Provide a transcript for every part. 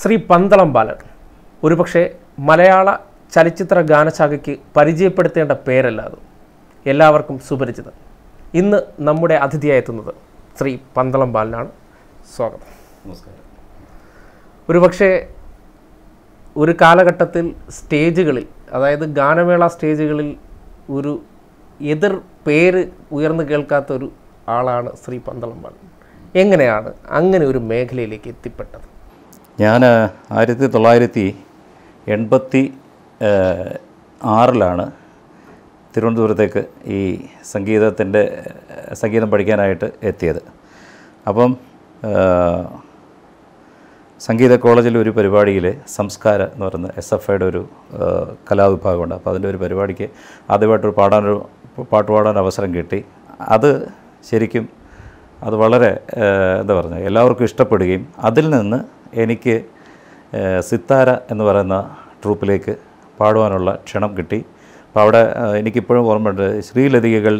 ശ്രീ പന്തളം ബാലൻ ഒരുപക്ഷെ മലയാള ചലച്ചിത്ര ഗാനശാഖയ്ക്ക് പരിചയപ്പെടുത്തേണ്ട പേരല്ല അത് എല്ലാവർക്കും സുപരിചിതം ഇന്ന് നമ്മുടെ എത്തുന്നത് ശ്രീ പന്തളം ബാലനാണ് സ്വാഗതം നമസ്കാരം ഒരുപക്ഷെ ഒരു കാലഘട്ടത്തിൽ സ്റ്റേജുകളിൽ അതായത് ഗാനമേള സ്റ്റേജുകളിൽ ഒരു എതിർ പേര് ഉയർന്നു കേൾക്കാത്ത ഒരു ആളാണ് ശ്രീ പന്തളം ബാലൻ എങ്ങനെയാണ് അങ്ങനെ ഒരു മേഖലയിലേക്ക് എത്തിപ്പെട്ടത് ഞാൻ ആയിരത്തി തൊള്ളായിരത്തി എൺപത്തി ആറിലാണ് തിരുവനന്തപുരത്തേക്ക് ഈ സംഗീതത്തിൻ്റെ സംഗീതം പഠിക്കാനായിട്ട് എത്തിയത് അപ്പം സംഗീത കോളേജിൽ ഒരു പരിപാടിയിൽ സംസ്കാര എന്ന് പറയുന്ന എസ് എഫ് ഐയുടെ ഒരു കലാവിഭാഗമുണ്ട് അപ്പോൾ അതിൻ്റെ ഒരു പരിപാടിക്ക് ആദ്യമായിട്ടൊരു പാടാനൊരു പാട്ട് പാടാൻ അവസരം കിട്ടി അത് ശരിക്കും അത് വളരെ എന്താ പറയുക എല്ലാവർക്കും ഇഷ്ടപ്പെടുകയും അതിൽ നിന്ന് എനിക്ക് സിത്താര എന്ന് പറയുന്ന ട്രൂപ്പിലേക്ക് പാടുവാനുള്ള ക്ഷണം കിട്ടി അപ്പോൾ അവിടെ എനിക്കിപ്പോഴും ഓർമ്മയുണ്ട് ശ്രീലതികകൾ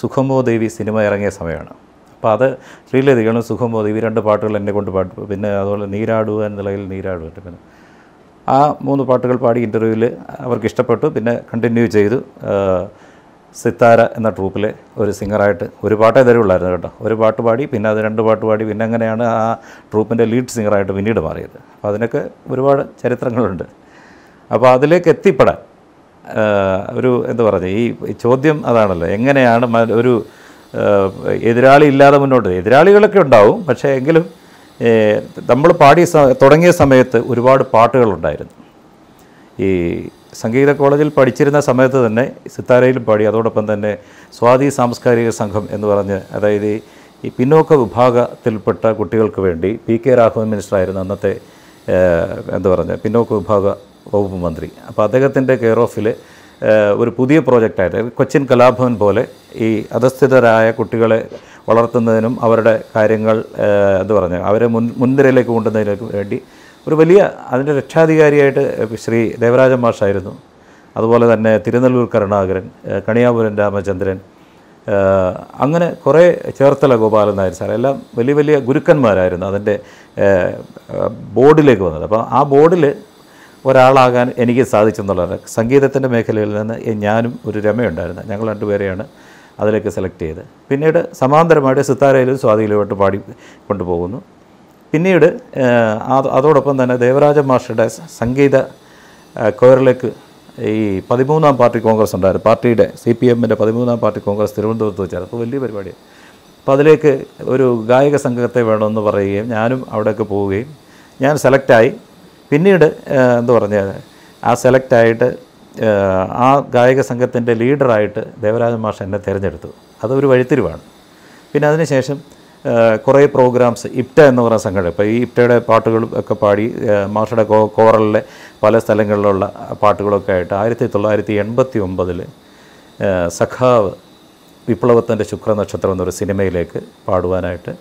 സുഖമോ ദേവി സിനിമ ഇറങ്ങിയ സമയമാണ് അപ്പോൾ അത് ശ്രീലതികളും സുഖമോ ദേവി രണ്ട് പാട്ടുകൾ എന്നെ കൊണ്ട് പാട്ട് പിന്നെ അതുപോലെ നീരാടുക എന്നുള്ളതിൽ നീരാടുക പിന്നെ ആ മൂന്ന് പാട്ടുകൾ പാടി ഇൻ്റർവ്യൂവിൽ അവർക്ക് ഇഷ്ടപ്പെട്ടു പിന്നെ കണ്ടിന്യൂ ചെയ്തു സിത്താര എന്ന ട്രൂപ്പിലെ ഒരു സിംഗറായിട്ട് ഒരു പാട്ടേ തരുള്ളായിരുന്നു കേട്ടോ ഒരു പാട്ട് പാടി പിന്നെ അത് രണ്ട് പാട്ട് പാടി പിന്നെ അങ്ങനെയാണ് ആ ട്രൂപ്പിൻ്റെ ലീഡ് സിംഗറായിട്ട് പിന്നീട് മാറിയത് അപ്പോൾ അതിനൊക്കെ ഒരുപാട് ചരിത്രങ്ങളുണ്ട് അപ്പോൾ അതിലേക്ക് എത്തിപ്പെടാൻ ഒരു എന്ത് പറഞ്ഞു ഈ ചോദ്യം അതാണല്ലോ എങ്ങനെയാണ് ഒരു എതിരാളി ഇല്ലാതെ മുന്നോട്ട് എതിരാളികളൊക്കെ ഉണ്ടാവും പക്ഷേ എങ്കിലും നമ്മൾ പാടിയ തുടങ്ങിയ സമയത്ത് ഒരുപാട് പാട്ടുകളുണ്ടായിരുന്നു ഈ സംഗീത കോളേജിൽ പഠിച്ചിരുന്ന സമയത്ത് തന്നെ സിത്താരയിലും പാടി അതോടൊപ്പം തന്നെ സ്വാതി സാംസ്കാരിക സംഘം എന്ന് പറഞ്ഞ് അതായത് ഈ പിന്നോക്ക വിഭാഗത്തിൽപ്പെട്ട കുട്ടികൾക്ക് വേണ്ടി പി കെ രാഘവൻ മിനിസ്റ്ററായിരുന്നു അന്നത്തെ എന്ത് പറഞ്ഞ പിന്നോക്ക വിഭാഗ വകുപ്പ് മന്ത്രി അപ്പോൾ അദ്ദേഹത്തിൻ്റെ കെയർ ഓഫിൽ ഒരു പുതിയ പ്രോജക്റ്റായിട്ട് കൊച്ചിൻ കലാഭവൻ പോലെ ഈ അധസ്ഥിതരായ കുട്ടികളെ വളർത്തുന്നതിനും അവരുടെ കാര്യങ്ങൾ എന്ത് പറഞ്ഞ അവരെ മുൻ മുൻനിരയിലേക്ക് കൊണ്ടുവന്നതിനും വേണ്ടി ഒരു വലിയ അതിൻ്റെ രക്ഷാധികാരിയായിട്ട് ശ്രീ ദേവരാജൻ മാഷായിരുന്നു അതുപോലെ തന്നെ തിരുനെല്ലൂർ കരുണാകരൻ കണിയാപുരം രാമചന്ദ്രൻ അങ്ങനെ കുറേ ചേർത്തല ഗോപാലൻ നായർ സാർ എല്ലാം വലിയ വലിയ ഗുരുക്കന്മാരായിരുന്നു അതിൻ്റെ ബോർഡിലേക്ക് വന്നത് അപ്പോൾ ആ ബോർഡിൽ ഒരാളാകാൻ എനിക്ക് സാധിച്ചെന്നുള്ളതാണ് സംഗീതത്തിൻ്റെ മേഖലയിൽ നിന്ന് ഞാനും ഒരു രമയുണ്ടായിരുന്നു ഞങ്ങൾ രണ്ടുപേരെയാണ് അതിലേക്ക് സെലക്ട് ചെയ്ത് പിന്നീട് സമാന്തരമായിട്ട് സിത്താരയിലും സ്വാതിയിലുമായിട്ട് പാടി കൊണ്ടുപോകുന്നു പിന്നീട് അതോടൊപ്പം തന്നെ ദേവരാജ മാഷയുടെ സംഗീത കോയറിലേക്ക് ഈ പതിമൂന്നാം പാർട്ടി കോൺഗ്രസ് ഉണ്ടായിരുന്നു പാർട്ടിയുടെ സി പി എമ്മിൻ്റെ പതിമൂന്നാം പാർട്ടി കോൺഗ്രസ് തിരുവനന്തപുരത്ത് വെച്ചാൽ അപ്പോൾ വലിയ പരിപാടിയാണ് അപ്പോൾ അതിലേക്ക് ഒരു ഗായക സംഘത്തെ വേണമെന്ന് പറയുകയും ഞാനും അവിടെയൊക്കെ പോവുകയും ഞാൻ സെലക്റ്റായി പിന്നീട് എന്ത് പറഞ്ഞാൽ ആ സെലക്റ്റായിട്ട് ആ ഗായക സംഘത്തിൻ്റെ ലീഡറായിട്ട് ദേവരാജൻ മാഷ് എന്നെ തിരഞ്ഞെടുത്തു അതൊരു വഴിത്തിരിവാണ് പിന്നെ അതിനുശേഷം കുറേ പ്രോഗ്രാംസ് ഇപ്റ്റ എന്ന് പറയുന്ന സംഘടന ഇപ്പോൾ ഈ ഇപ്റ്റയുടെ പാട്ടുകളും ഒക്കെ പാടി മാഷയുടെ കോ കോറലിലെ പല സ്ഥലങ്ങളിലുള്ള പാട്ടുകളൊക്കെ ആയിട്ട് ആയിരത്തി തൊള്ളായിരത്തി എൺപത്തി ഒമ്പതിൽ സഖാവ് വിപ്ലവത്തിൻ്റെ ശുക്രനക്ഷത്രം എന്നൊരു സിനിമയിലേക്ക് പാടുവാനായിട്ട്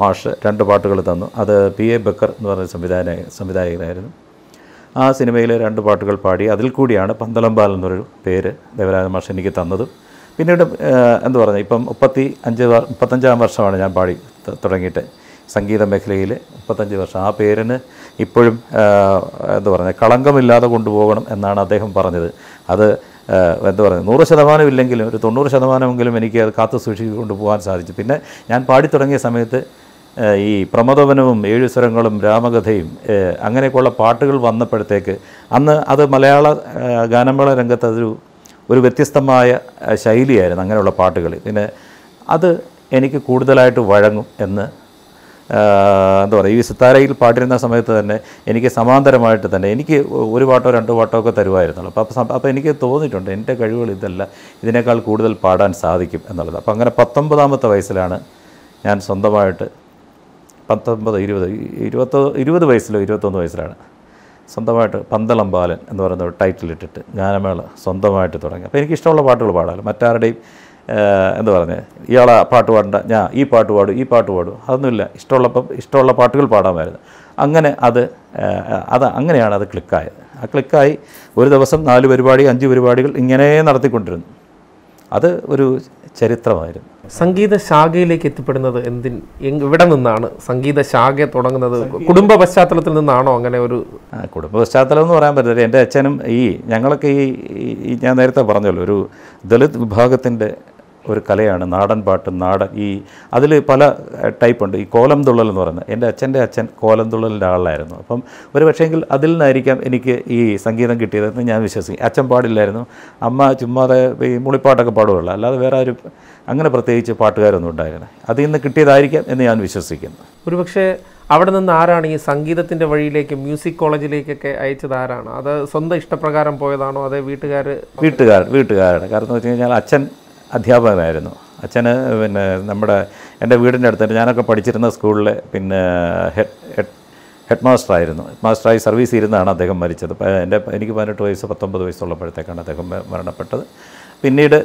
മാഷ് രണ്ട് പാട്ടുകൾ തന്നു അത് പി എ ബക്കർ എന്ന് പറയുന്ന സംവിധാന സംവിധായകനായിരുന്നു ആ സിനിമയിലെ രണ്ട് പാട്ടുകൾ പാടി അതിൽ കൂടിയാണ് പന്തളംബാൽ എന്നൊരു പേര് ദേവരാജ മാഷ് എനിക്ക് തന്നതും പിന്നീട് എന്ത് പറഞ്ഞു ഇപ്പം മുപ്പത്തി അഞ്ച് മുപ്പത്തഞ്ചാം വർഷമാണ് ഞാൻ പാടി തുടങ്ങിയിട്ട് സംഗീത മേഖലയിൽ മുപ്പത്തഞ്ച് വർഷം ആ പേരിന് ഇപ്പോഴും എന്താ പറഞ്ഞ കളങ്കമില്ലാതെ കൊണ്ടുപോകണം എന്നാണ് അദ്ദേഹം പറഞ്ഞത് അത് എന്താ പറയുക നൂറ് ശതമാനം ഇല്ലെങ്കിലും ഒരു തൊണ്ണൂറ് ശതമാനമെങ്കിലും എനിക്ക് അത് കാത്തു സൂക്ഷിച്ചുകൊണ്ട് പോകാൻ സാധിച്ചു പിന്നെ ഞാൻ പാടി തുടങ്ങിയ സമയത്ത് ഈ പ്രമദവനവും ഏഴു സ്വരങ്ങളും രാമകഥയും അങ്ങനെയൊക്കെയുള്ള പാട്ടുകൾ വന്നപ്പോഴത്തേക്ക് അന്ന് അത് മലയാള ഗാനമേള രംഗത്ത് അതൊരു ഒരു വ്യത്യസ്തമായ ശൈലിയായിരുന്നു അങ്ങനെയുള്ള പാട്ടുകൾ പിന്നെ അത് എനിക്ക് കൂടുതലായിട്ട് വഴങ്ങും എന്ന് എന്താ പറയുക ഈ സിത്താരയിൽ പാടിരുന്ന സമയത്ത് തന്നെ എനിക്ക് സമാന്തരമായിട്ട് തന്നെ എനിക്ക് ഒരു പാട്ടോ രണ്ട് പാട്ടോ ഒക്കെ തരുമായിരുന്നുള്ളൂ അപ്പോൾ അപ്പോൾ എനിക്ക് തോന്നിയിട്ടുണ്ട് എൻ്റെ കഴിവുകൾ ഇതല്ല ഇതിനേക്കാൾ കൂടുതൽ പാടാൻ സാധിക്കും എന്നുള്ളത് അപ്പോൾ അങ്ങനെ പത്തൊമ്പതാമത്തെ വയസ്സിലാണ് ഞാൻ സ്വന്തമായിട്ട് പത്തൊമ്പത് ഇരുപത് ഇരുപത്തോ ഇരുപത് വയസ്സിലോ ഇരുപത്തൊന്ന് വയസ്സിലാണ് സ്വന്തമായിട്ട് പന്തളം ബാലൻ എന്ന് പറയുന്ന ഒരു ടൈറ്റിൽ ഇട്ടിട്ട് ഗാനമേള സ്വന്തമായിട്ട് തുടങ്ങി അപ്പോൾ എനിക്കിഷ്ടമുള്ള പാട്ടുകൾ പാടാമല്ലോ മറ്റാരുടെയും എന്ന് പറഞ്ഞ് ഇയാളെ പാട്ട് പാടണ്ട ഞാൻ ഈ പാട്ട് പാടും ഈ പാട്ട് പാടും അതൊന്നുമില്ല ഇഷ്ടമുള്ളപ്പം ഇഷ്ടമുള്ള പാട്ടുകൾ പാടാമായിരുന്നു അങ്ങനെ അത് അത് അങ്ങനെയാണ് അത് ക്ലിക്കായത് ആ ക്ലിക്കായി ഒരു ദിവസം നാല് പരിപാടി അഞ്ച് പരിപാടികൾ ഇങ്ങനെ നടത്തിക്കൊണ്ടിരുന്നു അത് ഒരു ചരിത്രമായിരുന്നു സംഗീത ശാഖയിലേക്ക് എത്തിപ്പെടുന്നത് എന്തിന് ഇവിടെ നിന്നാണ് സംഗീത ശാഖ തുടങ്ങുന്നത് കുടുംബ പശ്ചാത്തലത്തിൽ നിന്നാണോ അങ്ങനെ ഒരു കുടുംബ പശ്ചാത്തലം എന്ന് പറയാൻ പറ്റില്ല എൻ്റെ അച്ഛനും ഈ ഞങ്ങളൊക്കെ ഈ ഞാൻ നേരത്തെ പറഞ്ഞല്ലോ ഒരു ദളിത് വിഭാഗത്തിൻ്റെ ഒരു കലയാണ് നാടൻ പാട്ട് നാടൻ ഈ അതിൽ പല ടൈപ്പുണ്ട് ഈ കോലം തുള്ളൽ എന്ന് പറയുന്നത് എൻ്റെ അച്ഛൻ്റെ അച്ഛൻ കോലം തുള്ളലിൻ്റെ ആളായിരുന്നു അപ്പം ഒരു പക്ഷേങ്കിൽ അതിൽ നിന്നായിരിക്കാം എനിക്ക് ഈ സംഗീതം കിട്ടിയതെന്ന് ഞാൻ വിശ്വസിക്കും അച്ഛൻ പാടില്ലായിരുന്നു അമ്മ ചുമ്മാതെ ഈ മുളിപ്പാട്ടൊക്കെ പാടുകയുള്ളൂ അല്ലാതെ വേറെ ഒരു അങ്ങനെ പ്രത്യേകിച്ച് പാട്ടുകാരൊന്നും ഉണ്ടായിരുന്നു അതിൽ നിന്ന് കിട്ടിയതായിരിക്കാം എന്ന് ഞാൻ വിശ്വസിക്കുന്നു ഒരുപക്ഷേ അവിടെ നിന്ന് ആരാണ് ഈ സംഗീതത്തിൻ്റെ വഴിയിലേക്ക് മ്യൂസിക് കോളേജിലേക്കൊക്കെ അയച്ചത് ആരാണ് അത് സ്വന്തം ഇഷ്ടപ്രകാരം പോയതാണോ അതേ വീട്ടുകാർ വീട്ടുകാർ വീട്ടുകാരാണ് കാരണം എന്ന് വെച്ച് കഴിഞ്ഞാൽ അച്ഛൻ അധ്യാപകനായിരുന്നു അച്ഛന് പിന്നെ നമ്മുടെ എൻ്റെ വീടിൻ്റെ അടുത്ത് ഞാനൊക്കെ പഠിച്ചിരുന്ന സ്കൂളിലെ പിന്നെ ഹെഡ് ഹെഡ് ഹെഡ് മാസ്റ്ററായിരുന്നു ഹെഡ് മാസ്റ്ററായി സർവീസ് ഇരുന്നാണ് അദ്ദേഹം മരിച്ചത് എൻ്റെ എനിക്ക് പതിനെട്ട് വയസ്സ് പത്തൊമ്പത് വയസ്സുള്ളപ്പോഴത്തേക്കാണ് അദ്ദേഹം മരണപ്പെട്ടത് പിന്നീട്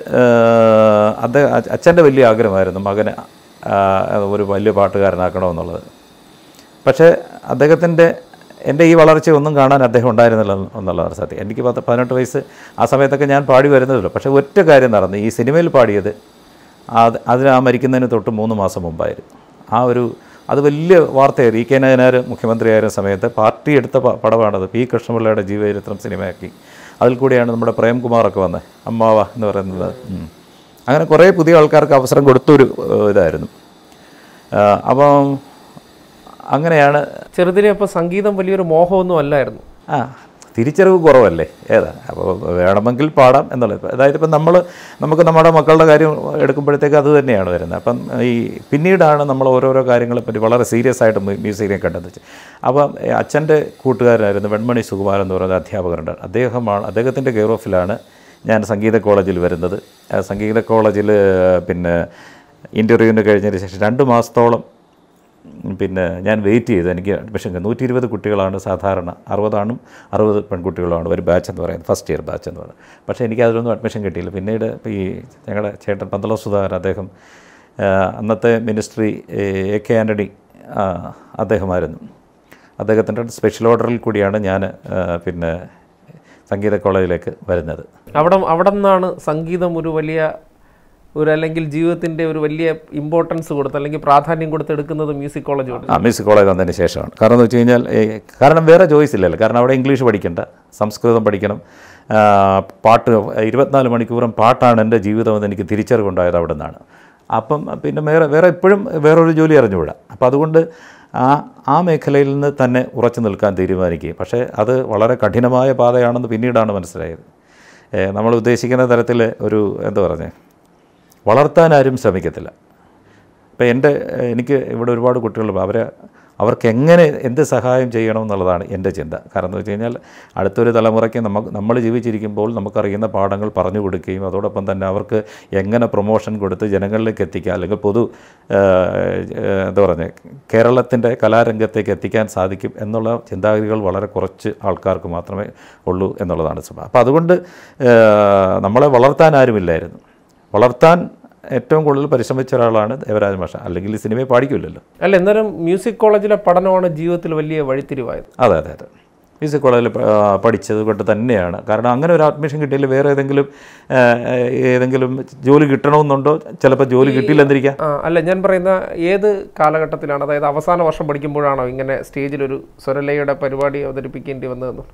അദ്ദേഹം അച്ഛൻ്റെ വലിയ ആഗ്രഹമായിരുന്നു മകനെ ഒരു വലിയ പാട്ടുകാരനാക്കണമെന്നുള്ളത് പക്ഷേ അദ്ദേഹത്തിൻ്റെ എൻ്റെ ഈ വളർച്ച ഒന്നും കാണാൻ അദ്ദേഹം ഉണ്ടായിരുന്നില്ല എന്നുള്ളതാണ് സത്യം എനിക്ക് പത്ത് പതിനെട്ട് വയസ്സ് ആ സമയത്തൊക്കെ ഞാൻ പാടി വരുന്നതല്ലോ പക്ഷേ ഒറ്റ കാര്യം നടന്നു ഈ സിനിമയിൽ പാടിയത് അത് അതിന് ആ മരിക്കുന്നതിന് തൊട്ട് മൂന്ന് മാസം മുമ്പായിരുന്നു ആ ഒരു അത് വലിയ വാർത്തയായിരുന്നു ഇ കെ നായനാർ മുഖ്യമന്ത്രിയായിരുന്ന സമയത്ത് പാർട്ടി എടുത്ത പടമാണത് പി കൃഷ്ണപിള്ളയുടെ ജീവചരിത്രം സിനിമയാക്കി അതിൽ കൂടിയാണ് നമ്മുടെ പ്രേംകുമാറൊക്കെ വന്നത് അമ്മാവ എന്ന് പറയുന്നത് അങ്ങനെ കുറേ പുതിയ ആൾക്കാർക്ക് അവസരം കൊടുത്തൊരു ഇതായിരുന്നു അപ്പം അങ്ങനെയാണ് ചെറുതിലെ അപ്പോൾ സംഗീതം വലിയൊരു മോഹമൊന്നും അല്ലായിരുന്നു ആ തിരിച്ചറിവ് കുറവല്ലേ ഏതാ അപ്പോൾ വേണമെങ്കിൽ പാടാം എന്നുള്ളത് അതായത് ഇപ്പം നമ്മൾ നമുക്ക് നമ്മുടെ മക്കളുടെ കാര്യം എടുക്കുമ്പോഴത്തേക്ക് അത് തന്നെയാണ് വരുന്നത് അപ്പം ഈ പിന്നീടാണ് നമ്മൾ ഓരോരോ കാര്യങ്ങളെപ്പറ്റി വളരെ സീരിയസ് ആയിട്ട് മ്യൂസിക്കിനെ കണ്ടത് അപ്പം അച്ഛൻ്റെ കൂട്ടുകാരനായിരുന്നു വെൺമണി സുകുമാരൻ എന്ന് പറയുന്ന അധ്യാപകരുണ്ട് അദ്ദേഹമാണ് അദ്ദേഹത്തിൻ്റെ കെയർ ഓഫിലാണ് ഞാൻ സംഗീത കോളേജിൽ വരുന്നത് സംഗീത കോളേജിൽ പിന്നെ ഇൻ്റർവ്യൂവിന് കഴിഞ്ഞതിന് ശേഷം രണ്ട് മാസത്തോളം പിന്നെ ഞാൻ വെയിറ്റ് ചെയ്തു എനിക്ക് അഡ്മിഷൻ നൂറ്റി ഇരുപത് കുട്ടികളാണ് സാധാരണ അറുപതാണും അറുപത് പെൺകുട്ടികളാണ് ഒരു ബാച്ച് എന്ന് പറയുന്നത് ഫസ്റ്റ് ഇയർ ബാച്ച് എന്ന് പറയുന്നത് പക്ഷേ എനിക്ക് അതിലൊന്നും അഡ്മിഷൻ കിട്ടിയില്ല പിന്നീട് ഈ ഞങ്ങളുടെ ചേട്ടൻ പന്തള സുധാകരൻ അദ്ദേഹം അന്നത്തെ മിനിസ്ട്രി എ കെ ആൻ്റണി അദ്ദേഹമായിരുന്നു അദ്ദേഹത്തിൻ്റെ സ്പെഷ്യൽ ഓർഡറിൽ കൂടിയാണ് ഞാൻ പിന്നെ സംഗീത കോളേജിലേക്ക് വരുന്നത് അവിടെ അവിടെ നിന്നാണ് സംഗീതം ഒരു വലിയ ഒരു അല്ലെങ്കിൽ ജീവിതത്തിൻ്റെ ഒരു വലിയ ഇമ്പോർട്ടൻസ് കൊടുത്ത് അല്ലെങ്കിൽ പ്രാധാന്യം എടുക്കുന്നത് മ്യൂസിക് കോളേജ് ആ മ്യൂസിക് കോളേജ് വന്നതിന് ശേഷമാണ് കാരണം എന്ന് വെച്ച് കഴിഞ്ഞാൽ കാരണം വേറെ ചോയ്സ് ഇല്ലല്ലോ കാരണം അവിടെ ഇംഗ്ലീഷ് പഠിക്കണ്ട സംസ്കൃതം പഠിക്കണം പാട്ട് ഇരുപത്തിനാല് മണിക്കൂറും പാട്ടാണ് എൻ്റെ ജീവിതം എന്ന് എനിക്ക് തിരിച്ചറിവുണ്ടായത് അവിടെ നിന്നാണ് അപ്പം പിന്നെ വേറെ വേറെ എപ്പോഴും വേറൊരു ജോലി അറിഞ്ഞുകൂടാ അപ്പോൾ അതുകൊണ്ട് ആ ആ മേഖലയിൽ നിന്ന് തന്നെ ഉറച്ചു നിൽക്കാൻ തീരുമാനിക്കുകയും പക്ഷേ അത് വളരെ കഠിനമായ പാതയാണെന്ന് പിന്നീടാണ് മനസ്സിലായത് നമ്മൾ ഉദ്ദേശിക്കുന്ന തരത്തിൽ ഒരു എന്താ പറഞ്ഞേ വളർത്താൻ ആരും ശ്രമിക്കത്തില്ല ഇപ്പം എൻ്റെ എനിക്ക് ഇവിടെ ഒരുപാട് കുട്ടികൾ അവരെ അവർക്ക് എങ്ങനെ എന്ത് സഹായം ചെയ്യണം എന്നുള്ളതാണ് എൻ്റെ ചിന്ത കാരണം എന്ന് വെച്ച് കഴിഞ്ഞാൽ അടുത്തൊരു തലമുറയ്ക്ക് നമുക്ക് നമ്മൾ ജീവിച്ചിരിക്കുമ്പോൾ നമുക്കറിയുന്ന പാഠങ്ങൾ പറഞ്ഞു കൊടുക്കുകയും അതോടൊപ്പം തന്നെ അവർക്ക് എങ്ങനെ പ്രൊമോഷൻ കൊടുത്ത് ജനങ്ങളിലേക്ക് എത്തിക്കുക അല്ലെങ്കിൽ പൊതു എന്താ പറഞ്ഞ കേരളത്തിൻ്റെ കലാരംഗത്തേക്ക് എത്തിക്കാൻ സാധിക്കും എന്നുള്ള ചിന്താഗതികൾ വളരെ കുറച്ച് ആൾക്കാർക്ക് മാത്രമേ ഉള്ളൂ എന്നുള്ളതാണ് അപ്പോൾ അതുകൊണ്ട് നമ്മളെ വളർത്താൻ ആരുമില്ലായിരുന്നു വളർത്താൻ ഏറ്റവും കൂടുതൽ പരിശ്രമിച്ച ഒരാളാണ് ദേവരാജ മാഷ അല്ലെങ്കിൽ ഈ സിനിമയെ പാടിക്കില്ലല്ലോ അല്ല എന്നാലും മ്യൂസിക് കോളേജിലെ പഠനമാണ് ജീവിതത്തിൽ വലിയ വഴിത്തിരിവായത് അതെ അതെ അതെ മ്യൂസിക് കോളേജിൽ പഠിച്ചത് കൊണ്ട് തന്നെയാണ് കാരണം അങ്ങനെ ഒരു അഡ്മിഷൻ കിട്ടിയില്ല വേറെ ഏതെങ്കിലും ഏതെങ്കിലും ജോലി കിട്ടണമെന്നുണ്ടോ ചിലപ്പോൾ ജോലി കിട്ടിയില്ലെന്നിരിക്കാം അല്ല ഞാൻ പറയുന്ന ഏത് കാലഘട്ടത്തിലാണ് അതായത് അവസാന വർഷം പഠിക്കുമ്പോഴാണോ ഇങ്ങനെ സ്റ്റേജിൽ ഒരു സ്വരലയുടെ പരിപാടി അവതരിപ്പിക്കേണ്ടി വന്നതെന്ന്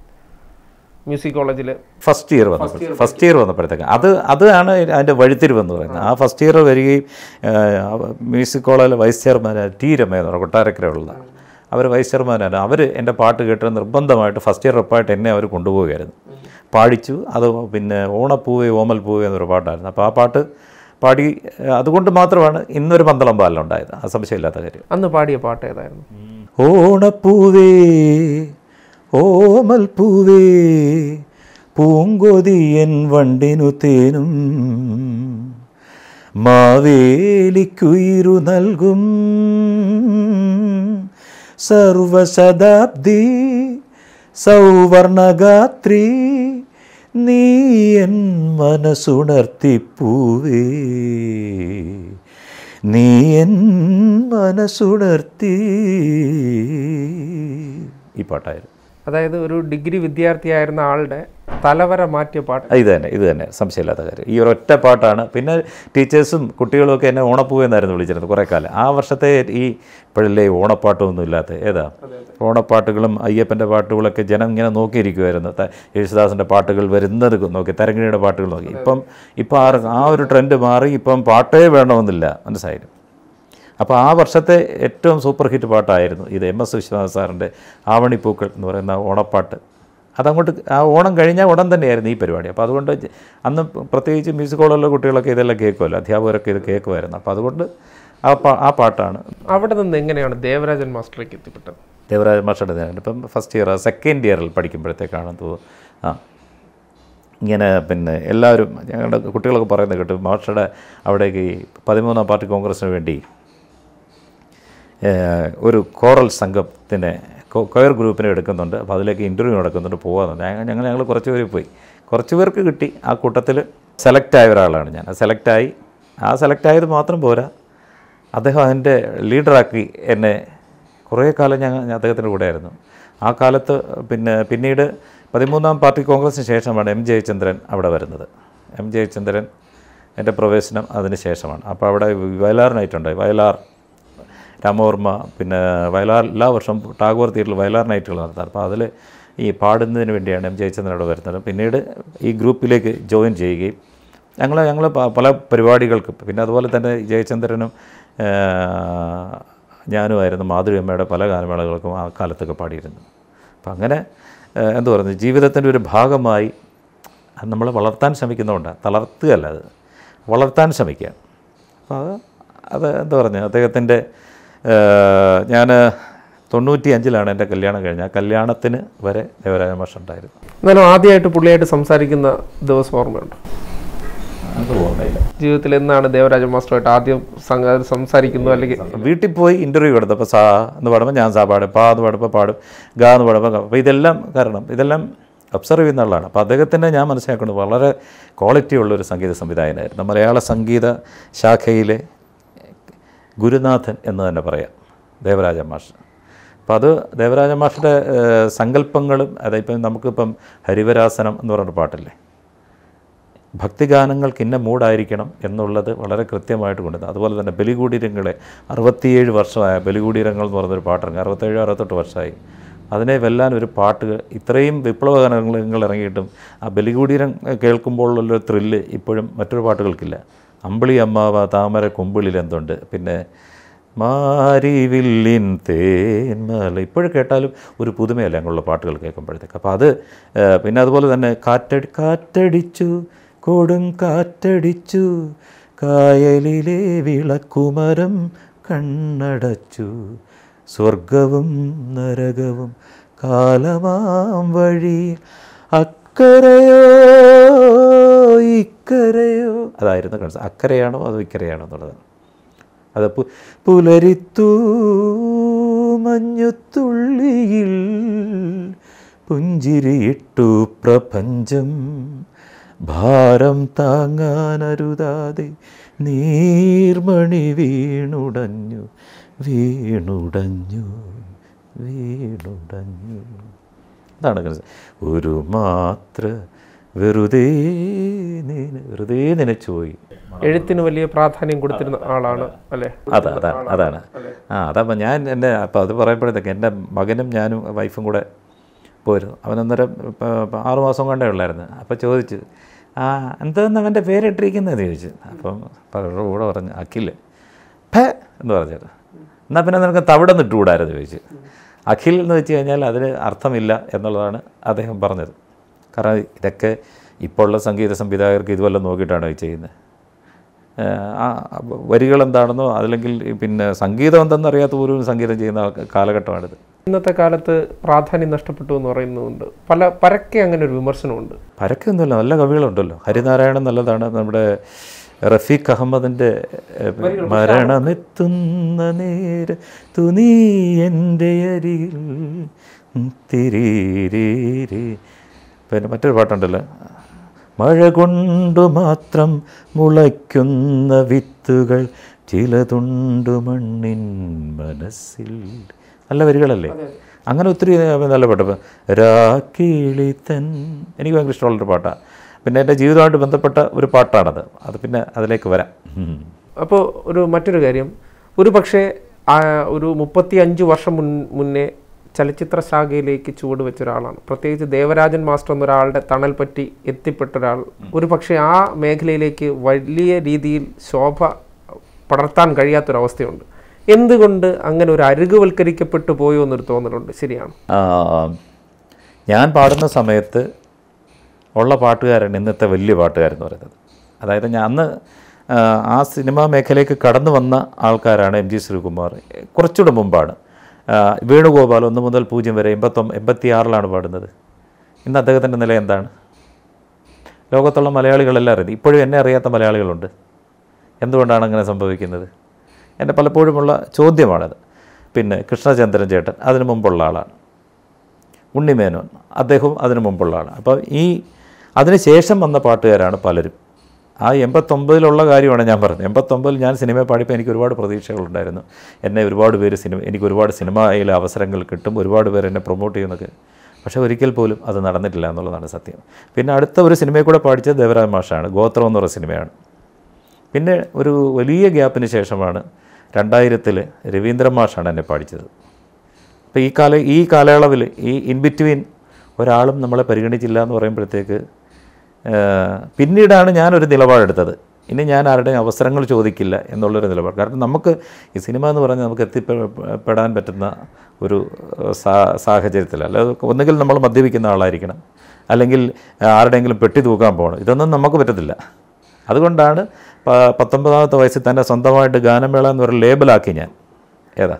മ്യൂസിക് കോളേജിൽ ഫസ്റ്റ് ഇയർ വന്നു ഫസ്റ്റ് ഇയർ വന്നപ്പോഴത്തേക്ക് അത് അതാണ് അതിൻ്റെ എന്ന് പറയുന്നത് ആ ഫസ്റ്റ് ഇയർ വരികയും മ്യൂസിക് കോളേജിലെ വൈസ് ചെയർമാൻ ടി രമ എന്ന് കൊട്ടാരക്കരയുള്ള അവർ വൈസ് ചെയർമാനാണ് അവർ എൻ്റെ പാട്ട് കേട്ട് നിർബന്ധമായിട്ട് ഫസ്റ്റ് ഇയർ ഉറപ്പായിട്ട് എന്നെ അവർ കൊണ്ടുപോവുകയായിരുന്നു പാടിച്ചു അത് പിന്നെ ഓണപ്പൂവേ ഓമൽ പൂവേ എന്നൊരു പാട്ടായിരുന്നു അപ്പോൾ ആ പാട്ട് പാടി അതുകൊണ്ട് മാത്രമാണ് ഇന്നൊരു പന്തളം പാലനുണ്ടായത് ആ സംശയമില്ലാത്ത കാര്യം അന്ന് പാടിയ പാട്ട് ഏതായിരുന്നു ഓണപ്പൂവേ ഓമൽ പൂവേ എൻ വണ്ടിനു തേനും മാവേലിക്കുയിരു നൽകും സർവശതാബ്ദി സൗവർണഗാത്രി നീ എൻ മനസ്സുണർത്തിപ്പൂവേ നീ എൻ മനസ്സുണർത്തി ഈ പാട്ടായിരുന്നു അതായത് ഒരു ഡിഗ്രി വിദ്യാർത്ഥിയായിരുന്ന ആളുടെ തലവര മാറ്റിയ പാട്ട് ഇത് തന്നെ ഇത് തന്നെ സംശയമില്ലാത്ത കാര്യം ഈ ഒരു ഒറ്റ പാട്ടാണ് പിന്നെ ടീച്ചേഴ്സും കുട്ടികളും ഒക്കെ എന്നെ ഓണപ്പൂ എന്നായിരുന്നു വിളിച്ചിരുന്നത് കുറേ കാലം ആ വർഷത്തെ ഈ ഇപ്പോഴല്ലേ ഓണപ്പാട്ടൊന്നും ഇല്ലാത്ത ഏതാ ഓണപ്പാട്ടുകളും അയ്യപ്പൻ്റെ പാട്ടുകളൊക്കെ ജനം ഇങ്ങനെ നോക്കിയിരിക്കുമായിരുന്നു യേശുദാസിൻ്റെ പാട്ടുകൾ വരുന്നത് നോക്കി തരങ്കിണിയുടെ പാട്ടുകൾ നോക്കി ഇപ്പം ഇപ്പം ആ ഒരു ട്രെൻഡ് മാറി ഇപ്പം പാട്ടേ വേണമെന്നില്ല മനസ്സിലായിരുന്നു അപ്പോൾ ആ വർഷത്തെ ഏറ്റവും സൂപ്പർ ഹിറ്റ് പാട്ടായിരുന്നു ഇത് എം എസ് വിശ്വനാഥ് സാറിൻ്റെ ആവണിപ്പൂക്കൾ എന്ന് പറയുന്ന ഓണപ്പാട്ട് അതങ്ങോട്ട് ആ ഓണം കഴിഞ്ഞാൽ ഉടൻ തന്നെയായിരുന്നു ഈ പരിപാടി അപ്പോൾ അതുകൊണ്ട് അന്ന് പ്രത്യേകിച്ച് മ്യൂസിക് ഹോളിലുള്ള കുട്ടികളൊക്കെ ഇതെല്ലാം കേൾക്കുമല്ലോ അധ്യാപകരൊക്കെ ഇത് കേൾക്കുമായിരുന്നു അപ്പോൾ അതുകൊണ്ട് ആ പാ ആ പാട്ടാണ് അവിടെ നിന്ന് എങ്ങനെയാണ് ദേവരാജൻ മാസ്റ്ററേക്ക് എത്തിപ്പെട്ടത് ദേവരാജൻ മാസ്റ്ററുടെ ഇപ്പം ഫസ്റ്റ് ഇയർ സെക്കൻഡ് ഇയറിൽ പഠിക്കുമ്പോഴത്തേക്കാണ് തോന്നുന്നു ആ ഇങ്ങനെ പിന്നെ എല്ലാവരും ഞങ്ങളുടെ കുട്ടികളൊക്കെ പറയുന്നത് കേട്ടു മാഷയുടെ അവിടേക്ക് പതിമൂന്നാം പാർട്ടി കോൺഗ്രസ്സിന് വേണ്ടി ഒരു കോറൽ സംഘത്തിൻ്റെ കൊയർ ഗ്രൂപ്പിനെ എടുക്കുന്നുണ്ട് അപ്പോൾ അതിലേക്ക് ഇൻ്റർവ്യൂ നടക്കുന്നുണ്ട് പോകാറുണ്ട് ഞങ്ങൾ ഞങ്ങൾ കുറച്ച് പേര് പോയി കുറച്ച് പേർക്ക് കിട്ടി ആ കൂട്ടത്തിൽ സെലക്ട് ആയ ഒരാളാണ് ഞാൻ സെലക്റ്റായി ആ സെലക്ട് ആയത് മാത്രം പോരാ അദ്ദേഹം അതിൻ്റെ ലീഡറാക്കി എന്നെ കുറേ കാലം ഞങ്ങൾ അദ്ദേഹത്തിൻ്റെ ആയിരുന്നു ആ കാലത്ത് പിന്നെ പിന്നീട് പതിമൂന്നാം പാർട്ടി കോൺഗ്രസിന് ശേഷമാണ് എം ജയചന്ദ്രൻ അവിടെ വരുന്നത് എം ജയചന്ദ്രൻ എൻ്റെ പ്രവേശനം അതിന് ശേഷമാണ് അപ്പോൾ അവിടെ വയലാറിനായിട്ടുണ്ടായി വയലാർ രാമവർമ്മ പിന്നെ വയലാർ എല്ലാ വർഷവും ടാഗോർ തിയേറ്ററിൽ വയലാർ നൈറ്റുകൾ നടത്താറ് അപ്പോൾ അതിൽ ഈ പാടുന്നതിന് വേണ്ടിയാണ് എം അവിടെ വരുന്നത് പിന്നീട് ഈ ഗ്രൂപ്പിലേക്ക് ജോയിൻ ചെയ്യുകയും ഞങ്ങൾ ഞങ്ങൾ പല പരിപാടികൾക്ക് പിന്നെ അതുപോലെ തന്നെ ജയചന്ദ്രനും ഞാനുമായിരുന്നു മാതൃയമ്മയുടെ പല ഗാനമേളകൾക്കും ആ കാലത്തൊക്കെ പാടിയിരുന്നു അപ്പം അങ്ങനെ എന്തു പറയുന്നത് ജീവിതത്തിൻ്റെ ഒരു ഭാഗമായി നമ്മൾ വളർത്താൻ ശ്രമിക്കുന്നതുകൊണ്ടാണ് തളർത്തുകയല്ല അത് വളർത്താൻ ശ്രമിക്കുക അപ്പോൾ അത് അത് എന്താ പറഞ്ഞത് അദ്ദേഹത്തിൻ്റെ ഞാൻ തൊണ്ണൂറ്റി അഞ്ചിലാണ് എൻ്റെ കല്യാണം കഴിഞ്ഞത് കല്യാണത്തിന് വരെ ദേവരാജൻ മാഷ് ഉണ്ടായിരുന്നു എന്നാലും ആദ്യമായിട്ട് പുള്ളിയായിട്ട് സംസാരിക്കുന്ന ദിവസം ഓർമ്മയുണ്ട് ജീവിതത്തിൽ എന്നാണ് ദേവരാജ മാസ്റ്ററായിട്ട് ആദ്യം സംസാരിക്കുന്നു അല്ലെങ്കിൽ വീട്ടിൽ പോയി ഇൻ്റർവ്യൂ എടുത്തപ്പോൾ സാ എന്ന് പാടുമ്പോൾ ഞാൻ സാ പാടും പാ എന്ന് പാടുമ്പോൾ പാടും ഗാ എന്ന് പാടുമ്പോൾ അപ്പോൾ ഇതെല്ലാം കാരണം ഇതെല്ലാം ഒബ്സർവ് ചെയ്യുന്ന ആളാണ് അപ്പോൾ അദ്ദേഹത്തിൻ്റെ ഞാൻ മനസ്സിലാക്കുന്നത് വളരെ ക്വാളിറ്റി ഉള്ളൊരു സംഗീത സംവിധായകനായിരുന്നു മലയാള സംഗീത ശാഖയിലെ ഗുരുനാഥൻ എന്ന് തന്നെ പറയാം ദേവരാജ മാഷ് അപ്പം അത് ദേവരാജ മാഷിൻ്റെ സങ്കല്പങ്ങളും അതിപ്പം നമുക്കിപ്പം ഹരിവരാസനം എന്ന് പറഞ്ഞൊരു പാട്ടില്ലേ ഭക്തിഗാനങ്ങൾക്ക് ഇന്ന മൂടായിരിക്കണം എന്നുള്ളത് വളരെ കൃത്യമായിട്ട് കൊണ്ടുവന്നത് അതുപോലെ തന്നെ ബലികൂടീരങ്ങളെ അറുപത്തിയേഴ് വർഷമായ ബലികൂടീരങ്ങൾ എന്ന് പറഞ്ഞൊരു പാട്ടിറങ്ങി അറുപത്തേഴോ അറുപത്തെട്ട് വർഷമായി അതിനെ വെല്ലാൻ ഒരു പാട്ട് ഇത്രയും വിപ്ലവകാനങ്ങൾ ഇറങ്ങിയിട്ടും ആ ബലികൂടീരം കേൾക്കുമ്പോഴുള്ളൊരു ത്രില്ല് ഇപ്പോഴും മറ്റൊരു പാട്ടുകൾക്കില്ല അമ്പിളി അമ്മാവ താമര കൊമ്പിളിൽ എന്തുണ്ട് പിന്നെ മാരിവില്ലിൻ തേന്മല ഇപ്പോഴും കേട്ടാലും ഒരു പുതുമയല്ല അങ്ങനെയുള്ള പാട്ടുകൾ കേൾക്കുമ്പോഴത്തേക്ക് അപ്പോൾ അത് പിന്നെ അതുപോലെ തന്നെ കാറ്റടി കാറ്റടിച്ചു കൊടും കാറ്റടിച്ചു കായലിലെ വിളക്കുമരം കണ്ണടച്ചു സ്വർഗവും നരകവും കാലമാം വഴി അക്കരയോ ഇക്കരയോ അതായിരുന്നു കൺസെപ്റ്റ് അക്കരയാണോ അതോ ഇക്കരയാണോ എന്നുള്ളതാണ് അത് പുലരിത്തു മഞ്ഞുത്തുള്ളിയിൽ പുഞ്ചിരിയിട്ടു പ്രപഞ്ചം ഭാരം താങ്ങാനരുതാതെ നീർമണി വീണുടഞ്ഞു വീണുടഞ്ഞു വീണുടഞ്ഞു അതാണ് ഒരു മാത്ര വെറുതെ വെറുതെ നനച്ചുപോയി എഴുത്തിന് വലിയ പ്രാധാന്യം കൊടുത്തിരുന്ന ആളാണ് അല്ലേ അതാ അതാണ് അതാണ് ആ അതപ്പം ഞാൻ എൻ്റെ അപ്പം അത് പറയുമ്പോഴത്തേക്ക് എൻ്റെ മകനും ഞാനും വൈഫും കൂടെ പോയിരുന്നു അവനന്നേരം ആറുമാസം കണ്ടേ ഉള്ളായിരുന്നു അപ്പോൾ ചോദിച്ചു ആ എന്താന്ന് അവൻ്റെ പേരിട്ടിരിക്കുന്നത് ചോദിച്ചു അപ്പം പലരുടെ കൂടെ പറഞ്ഞു അഖിൽ ഫേ എന്ന് പറഞ്ഞു എന്നാൽ പിന്നെ നിനക്ക് തവിടെ നിട്ടുകൂടായിരുന്നു ചോദിച്ചു അഖിൽ എന്ന് വെച്ച് കഴിഞ്ഞാൽ അതിന് അർത്ഥമില്ല എന്നുള്ളതാണ് അദ്ദേഹം പറഞ്ഞത് കാരണം ഇതൊക്കെ ഇപ്പോൾ ഉള്ള സംഗീത സംവിധായകർക്ക് ഇതുവല്ല നോക്കിയിട്ടാണ് ചെയ്യുന്നത് ആ വരികൾ എന്താണെന്നോ അതല്ലെങ്കിൽ പിന്നെ സംഗീതം എന്തെന്ന് അറിയാത്ത പോലും സംഗീതം ചെയ്യുന്ന കാലഘട്ടമാണിത് ഇന്നത്തെ കാലത്ത് പ്രാധാന്യം നഷ്ടപ്പെട്ടു എന്ന് പറയുന്നുണ്ട് പല പരക്കെ അങ്ങനെ ഒരു വിമർശനമുണ്ട് പരക്കെ എന്നല്ല നല്ല കവികളുണ്ടല്ലോ ഹരിനാരായണൻ നല്ലതാണ് നമ്മുടെ റഫീഖ് അഹമ്മദിൻ്റെ മരണമെത്തുന്ന നേര് തുനീ എൻ്റെ അരിയിൽ പിന്നെ മറ്റൊരു പാട്ടുണ്ടല്ലോ മഴ കൊണ്ടു മാത്രം മുളയ്ക്കുന്ന വിത്തുകൾ ചിലതുണ്ടു മണ്ണിൻ മനസ്സിൽ നല്ല വരികളല്ലേ അങ്ങനെ ഒത്തിരി നല്ല പാട്ട് രാക്കിളി തൻ എനിക്ക് ഭയങ്കര ഇഷ്ടമുള്ളൊരു പാട്ടാണ് പിന്നെ എൻ്റെ ജീവിതമായിട്ട് ബന്ധപ്പെട്ട ഒരു പാട്ടാണത് അത് പിന്നെ അതിലേക്ക് വരാം അപ്പോൾ ഒരു മറ്റൊരു കാര്യം ഒരു പക്ഷേ ഒരു മുപ്പത്തി അഞ്ച് വർഷം മുൻ മുന്നേ ചലച്ചിത്ര ശാഖയിലേക്ക് ചുവടുവെച്ച ഒരാളാണ് പ്രത്യേകിച്ച് ദേവരാജൻ മാസ്റ്റർ എന്നൊരാളുടെ തണൽ പറ്റി എത്തിപ്പെട്ട ഒരാൾ ഒരു പക്ഷേ ആ മേഖലയിലേക്ക് വലിയ രീതിയിൽ ശോഭ പടർത്താൻ കഴിയാത്തൊരവസ്ഥയുണ്ട് എന്തുകൊണ്ട് അങ്ങനെ ഒരു അരുകുവൽക്കരിക്കപ്പെട്ടു പോയോ എന്നൊരു തോന്നലുണ്ട് ശരിയാണ് ഞാൻ പാടുന്ന സമയത്ത് ഉള്ള പാട്ടുകാരൻ ഇന്നത്തെ വലിയ പാട്ടുകാരൻ എന്ന് പറയുന്നത് അതായത് ഞാൻ അന്ന് ആ സിനിമാ മേഖലയ്ക്ക് കടന്നു വന്ന ആൾക്കാരാണ് എം ജി ശ്രീകുമാർ കുറച്ചുകൂടെ മുമ്പാണ് വേണുഗോപാൽ ഒന്ന് മുതൽ പൂജ്യം വരെ എൺപത്തൊമ്പ ആറിലാണ് പാടുന്നത് ഇന്ന് അദ്ദേഹത്തിൻ്റെ നില എന്താണ് ലോകത്തുള്ള മലയാളികളെല്ലാം അറിയുന്നത് ഇപ്പോഴും എന്നെ അറിയാത്ത മലയാളികളുണ്ട് എന്തുകൊണ്ടാണ് അങ്ങനെ സംഭവിക്കുന്നത് എൻ്റെ പലപ്പോഴുമുള്ള ചോദ്യമാണത് പിന്നെ കൃഷ്ണചന്ദ്രൻ ചേട്ടൻ അതിനു മുമ്പുള്ള ആളാണ് ഉണ്ണിമേനോൻ അദ്ദേഹവും അതിനു മുമ്പുള്ള ആളാണ് അപ്പോൾ ഈ അതിനുശേഷം വന്ന പാട്ടുകാരാണ് പലരും ആ എൺപത്തൊമ്പതിലുള്ള കാര്യമാണ് ഞാൻ പറഞ്ഞത് എൺപത്തൊമ്പതിൽ ഞാൻ സിനിമ പാടിയപ്പോൾ എനിക്ക് ഒരുപാട് പ്രതീക്ഷകളുണ്ടായിരുന്നു എന്നെ ഒരുപാട് പേര് സിനിമ എനിക്ക് ഒരുപാട് സിനിമയിലെ അവസരങ്ങൾ കിട്ടും ഒരുപാട് പേര് എന്നെ പ്രൊമോട്ട് ചെയ്യുന്നൊക്കെ പക്ഷേ ഒരിക്കൽ പോലും അത് നടന്നിട്ടില്ല എന്നുള്ളതാണ് സത്യം പിന്നെ അടുത്ത ഒരു സിനിമയിൽ കൂടെ പാടിച്ചത് ദേവരാജ് മാഷാണ് ഗോത്രം എന്ന് പറയുന്ന സിനിമയാണ് പിന്നെ ഒരു വലിയ ഗ്യാപ്പിന് ശേഷമാണ് രണ്ടായിരത്തിൽ രവീന്ദ്രൻ മാഷാണ് എന്നെ പാടിച്ചത് അപ്പോൾ ഈ കാല ഈ കാലയളവിൽ ഈ ഇൻ ബിറ്റ്വീൻ ഒരാളും നമ്മളെ പരിഗണിച്ചില്ല എന്ന് പറയുമ്പോഴത്തേക്ക് പിന്നീടാണ് ഞാനൊരു നിലപാടെടുത്തത് ഇനി ഞാൻ ആരുടെയും അവസരങ്ങൾ ചോദിക്കില്ല എന്നുള്ളൊരു നിലപാട് കാരണം നമുക്ക് ഈ സിനിമ എന്ന് പറഞ്ഞാൽ നമുക്ക് എത്തിപ്പെടാൻ പറ്റുന്ന ഒരു സാഹചര്യത്തിൽ അല്ലാതെ ഒന്നുകിൽ നമ്മൾ മദ്യപിക്കുന്ന ആളായിരിക്കണം അല്ലെങ്കിൽ ആരുടെയെങ്കിലും പെട്ടി തൂക്കാൻ പോകണം ഇതൊന്നും നമുക്ക് പറ്റത്തില്ല അതുകൊണ്ടാണ് പത്തൊമ്പതാമത്തെ വയസ്സിൽ തന്നെ സ്വന്തമായിട്ട് ഗാനമേള എന്ന് പറയുന്ന ലേബലാക്കി ഞാൻ ഏതാ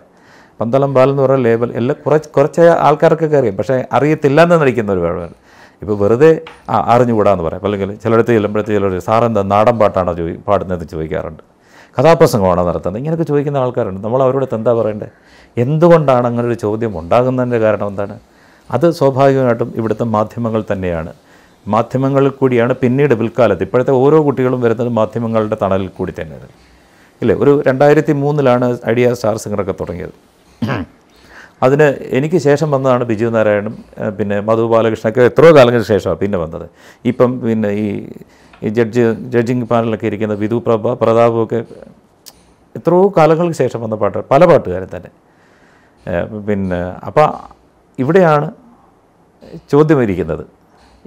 പന്തളം ബാലെന്ന് എന്ന് പറയുന്ന ലേബൽ എല്ലാം കുറച്ച് കുറച്ച് ആൾക്കാർക്കൊക്കെ അറിയാം പക്ഷേ അറിയത്തില്ല എന്ന് നടിക്കുന്ന ഒരു വേളയാണ് ഇപ്പോൾ വെറുതെ ആ അറിഞ്ഞുകൂടാന്ന് പറയാം അല്ലെങ്കിൽ ചിലയിടത്ത് ചെല്ലുമ്പോഴത്തെ ചിലർ സാറെന്താ നാടൻ പാട്ടാണോ ചോദി പാടുന്നതെന്ന് ചോദിക്കാറുണ്ട് കഥാപ്രസംഗമാണോ നടത്തുന്നത് ഇങ്ങനെയൊക്കെ ചോദിക്കുന്ന ആൾക്കാരുണ്ട് നമ്മൾ അവരോട് എന്താ പറയേണ്ടത് എന്തുകൊണ്ടാണ് അങ്ങനെ ഒരു ചോദ്യം ഉണ്ടാകുന്നതിൻ്റെ കാരണം എന്താണ് അത് സ്വാഭാവികമായിട്ടും ഇവിടുത്തെ മാധ്യമങ്ങൾ തന്നെയാണ് മാധ്യമങ്ങളിൽ കൂടിയാണ് പിന്നീട് പിൽക്കാലത്ത് ഇപ്പോഴത്തെ ഓരോ കുട്ടികളും വരുന്നത് മാധ്യമങ്ങളുടെ തണലിൽ കൂടി തന്നെയാണ് ഇല്ലേ ഒരു രണ്ടായിരത്തി മൂന്നിലാണ് ഐഡിയ സ്റ്റാർ സിംഗറൊക്കെ തുടങ്ങിയത് അതിന് എനിക്ക് ശേഷം വന്നതാണ് ബിജു നാരായണൻ പിന്നെ മധു ബാലകൃഷ്ണൊക്കെ എത്രയോ കാലങ്ങൾക്ക് ശേഷമാണ് പിന്നെ വന്നത് ഇപ്പം പിന്നെ ഈ ഈ ജഡ്ജ് ജഡ്ജിങ് പാനലൊക്കെ ഇരിക്കുന്ന വിധു പ്രഭ പ്രതാപും ഒക്കെ എത്രയോ കാലങ്ങൾക്ക് ശേഷം വന്ന പാട്ട് പല പാട്ടുകാരും തന്നെ പിന്നെ അപ്പോൾ ഇവിടെയാണ് ചോദ്യമിരിക്കുന്നത്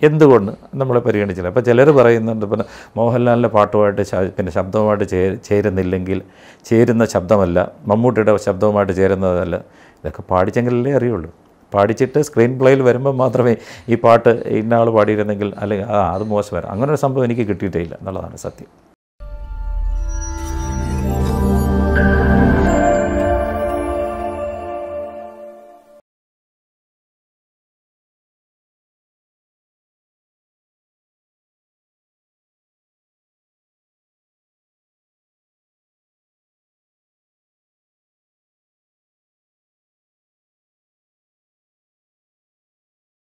എന്തുകൊണ്ട് നമ്മളെ പരിഗണിച്ചില്ല അപ്പോൾ ചിലർ പറയുന്നുണ്ട് പിന്നെ മോഹൻലാലിൻ്റെ പാട്ടുമായിട്ട് പിന്നെ ശബ്ദവുമായിട്ട് ചേരുന്നില്ലെങ്കിൽ ചേരുന്ന ശബ്ദമല്ല മമ്മൂട്ടിയുടെ ശബ്ദവുമായിട്ട് ചേരുന്നതല്ല ഇതൊക്കെ പാടിച്ചെങ്കിലല്ലേ അറിയുള്ളൂ പാടിച്ചിട്ട് സ്ക്രീൻ പ്ലേയിൽ വരുമ്പോൾ മാത്രമേ ഈ പാട്ട് ഇന്ന ആൾ പാടിയിരുന്നെങ്കിൽ അല്ലെങ്കിൽ ആ അത് മോശമായിരുന്നു അങ്ങനെ ഒരു സംഭവം എനിക്ക് കിട്ടിയിട്ടേ ഇല്ല എന്നുള്ളതാണ് സത്യം